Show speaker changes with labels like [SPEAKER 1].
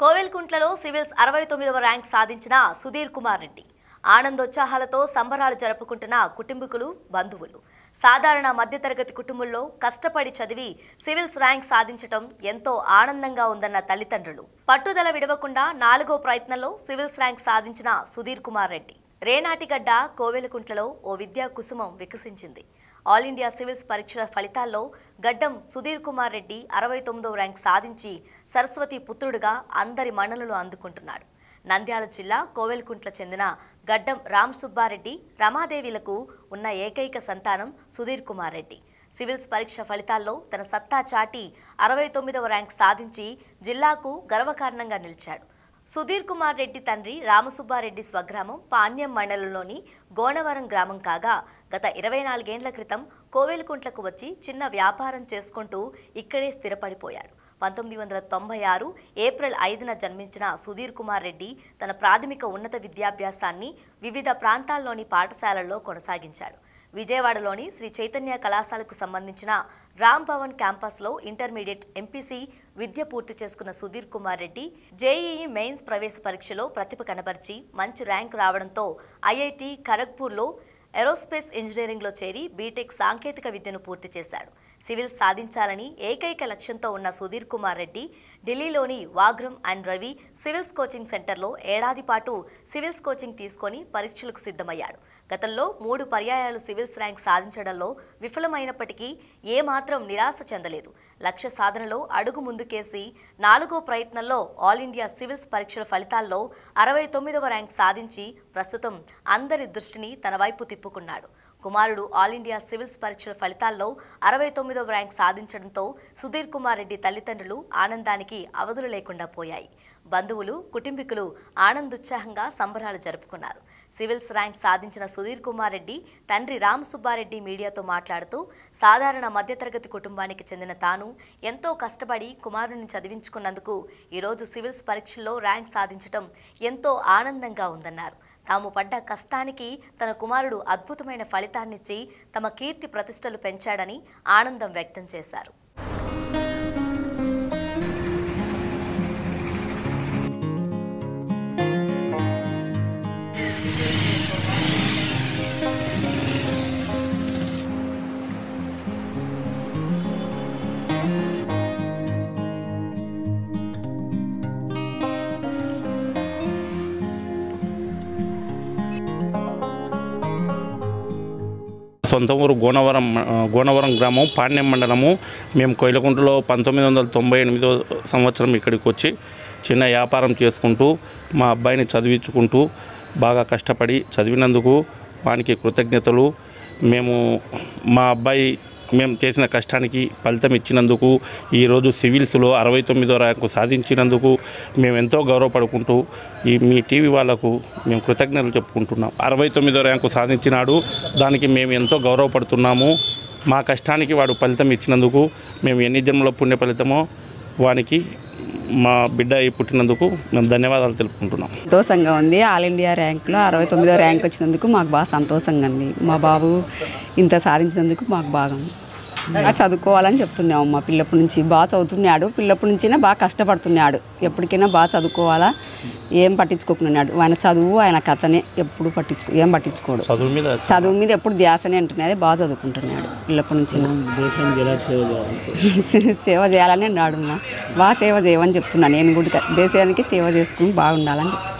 [SPEAKER 1] కోవెల్కుంట్లలో civils అరవై తొమ్మిదవ rank సాధించిన సుధీర్ కుమార్ రెడ్డి ఆనందోత్సాహాలతో సంబరాలు జరుపుకుంటున్న కుటుంబీకులు బంధువులు సాధారణ మధ్యతరగతి కుటుంబంలో కష్టపడి చదివి సివిల్స్ ర్యాంక్ సాధించటం ఎంతో ఆనందంగా ఉందన్న తల్లిదండ్రులు పట్టుదల విడవకుండా నాలుగో ప్రయత్నంలో సివిల్స్ ర్యాంక్ సాధించిన సుధీర్ కుమార్ రెడ్డి రేనాటిగడ్డ కోవెలకుంట్లలో ఓ విద్యా కుసుమం వికసించింది ఆల్ ఇండియా సివిల్స్ పరీక్షల ఫలితాల్లో గడ్డం సుధీర్ కుమార్ రెడ్డి అరవై తొమ్మిదవ ర్యాంక్ సాధించి సరస్వతి పుత్రుడుగా అందరి మన్ననలు అందుకుంటున్నాడు నంద్యాల జిల్లా కోవెల్కుంట్ల చెందిన గడ్డం రామ్ సుబ్బారెడ్డి రమాదేవిలకు ఉన్న ఏకైక సంతానం సుధీర్ కుమార్ రెడ్డి సివిల్స్ పరీక్ష ఫలితాల్లో తన సత్తా చాటి అరవై తొమ్మిదవ ర్యాంక్ సాధించి జిల్లాకు గర్వకారణంగా నిలిచాడు సుధీర్ కుమార్ రెడ్డి తండ్రి రామసుబ్బారెడ్డి స్వగ్రామం పాణ్యం మండలంలోని గోనవరం గ్రామం కాగా గత ఇరవై నాలుగేండ్ల క్రితం కోవెలకుంట్లకు వచ్చి చిన్న వ్యాపారం చేసుకుంటూ ఇక్కడే స్థిరపడిపోయాడు పంతొమ్మిది వందల తొంభై ఆరు ఏప్రిల్ ఐదున జన్మించిన సుధీర్ కుమార్ రెడ్డి తన ప్రాథమిక ఉన్నత విద్యాభ్యాసాన్ని వివిధ ప్రాంతాల్లోని పాఠశాలల్లో కొనసాగించాడు విజయవాడలోని శ్రీ చైతన్య కళాశాలకు సంబంధించిన రామ్ భవన్ క్యాంపస్లో ఇంటర్మీడియట్ ఎంపీసీ విద్య పూర్తి చేసుకున్న సుధీర్ కుమార్ రెడ్డి జేఈఈ మెయిన్స్ ప్రవేశ పరీక్షలో ప్రతిభ కనబర్చి మంచి ర్యాంకు రావడంతో ఐఐటి ఖరగ్పూర్లో ఏరోస్పేస్ ఇంజనీరింగ్లో చేరి బీటెక్ సాంకేతిక విద్యను పూర్తి చేశాడు సివిల్ సాధించాలని ఏకైక లక్ష్యంతో ఉన్న సుధీర్ కుమార్ రెడ్డి ఢిల్లీలోని Vajiram and Ravi civils coaching సెంటర్లో ఏడాది పాటు సివిల్స్ కోచింగ్ తీసుకొని పరీక్షలకు సిద్ధమయ్యాడు గతంలో మూడు పర్యాయాలు సివిల్స్ ర్యాంక్ సాధించడంలో విఫలమైనప్పటికీ ఏమాత్రం నిరాశ చెందలేదు లక్ష్య సాధనలో అడుగు ముందుకేసి నాలుగో ప్రయత్నంలో ఆల్ ఇండియా సివిల్స్ పరీక్షల ఫలితాల్లో అరవై తొమ్మిదవ ర్యాంక్ సాధించి ప్రస్తుతం అందరి దృష్టిని తన వైపు తిప్పుకున్నాడు కుమారుడు ఆల్ ఇండియా సివిల్స్ పరీక్షల ఫలితాల్లో అరవై తొమ్మిదవ ర్యాంక్ సాధించడంతో సుధీర్ కుమార్ రెడ్డి తల్లిదండ్రులు ఆనందానికి అవధులు లేకుండా పోయాయి బంధువులు కుటుంబీకులు ఆనందోత్సాహంగా సంబరాలు జరుపుకున్నారు సివిల్స్ ర్యాంక్ సాధించిన సుధీర్ కుమార్ రెడ్డి తండ్రి రామ్ సుబ్బారెడ్డి మీడియాతో మాట్లాడుతూ సాధారణ మధ్యతరగతి కుటుంబానికి చెందిన తాను ఎంతో కష్టపడి కుమారుని చదివించుకున్నందుకు ఈరోజు సివిల్స్ పరీక్షల్లో ర్యాంక్ సాధించడం ఎంతో ఆనందంగా ఉందన్నారు తాము పడ్డ కష్టానికి తన కుమారుడు అద్భుతమైన ఫలితాన్నిచ్చి తమ కీర్తి ప్రతిష్టలు పెంచాడని ఆనందం వ్యక్తం చేశారు
[SPEAKER 2] సొంత ఊరు గోనవరం గోనవరం గ్రామం పాణ్యం మండలము మేము కోయిలకుంటలో పంతొమ్మిది వందల తొంభై ఎనిమిదో సంవత్సరం ఇక్కడికి వచ్చి చిన్న వ్యాపారం చేసుకుంటూ మా అబ్బాయిని చదివించుకుంటూ బాగా కష్టపడి చదివినందుకు వానికి కృతజ్ఞతలు మేము మా అబ్బాయి మేము చేసిన కష్టానికి ఫలితం ఇచ్చినందుకు ఈరోజు సివిల్స్లో అరవై తొమ్మిదో ర్యాంకు సాధించినందుకు మేము ఎంతో గౌరవపడుకుంటూ ఈ మీ టీవీ వాళ్లకు మేము కృతజ్ఞతలు చెప్పుకుంటున్నాం అరవై తొమ్మిదో ర్యాంకు సాధించినాడు దానికి మేము ఎంతో గౌరవపడుతున్నాము మా కష్టానికి వాడు ఫలితం ఇచ్చినందుకు మేము ఎన్ని జన్మల పుణ్య ఫలితమో వానికి మా బిడ్డ పుట్టినందుకు మేము ధన్యవాదాలు తెలుపుకుంటున్నాం
[SPEAKER 3] సంతోషంగా ఉంది ఆల్ ఇండియా ర్యాంక్లో అరవై తొమ్మిదో ర్యాంక్ వచ్చినందుకు మాకు బాగా సంతోషంగా ఉంది మా బాబు ఇంత సాధించినందుకు మాకు బాగా చదువుకోవాలని చెప్తున్నావు అమ్మ పిల్లప్పటి నుంచి బాగా చదువుతున్నాడు పిల్లప్పటి నుంచైనా బాగా కష్టపడుతున్నాడు ఎప్పటికైనా బాగా చదువుకోవాలా ఏం పట్టించుకోకున్నాడు ఆయన చదువు ఆయన కథనే ఎప్పుడు పట్టించుకో ఏం పట్టించుకోడు చదువు మీద చదువు మీద ఎప్పుడు ధ్యాసనే అంటున్నది బాగా చదువుకుంటున్నాడు పిల్లప్పటి నుంచి సేవ చేయాలని అన్నాడు బాగా సేవ చేయమని చెప్తున్నాను నేను కూడా దేశానికి సేవ చేసుకుని బాగుండాలని చెప్తున్నాను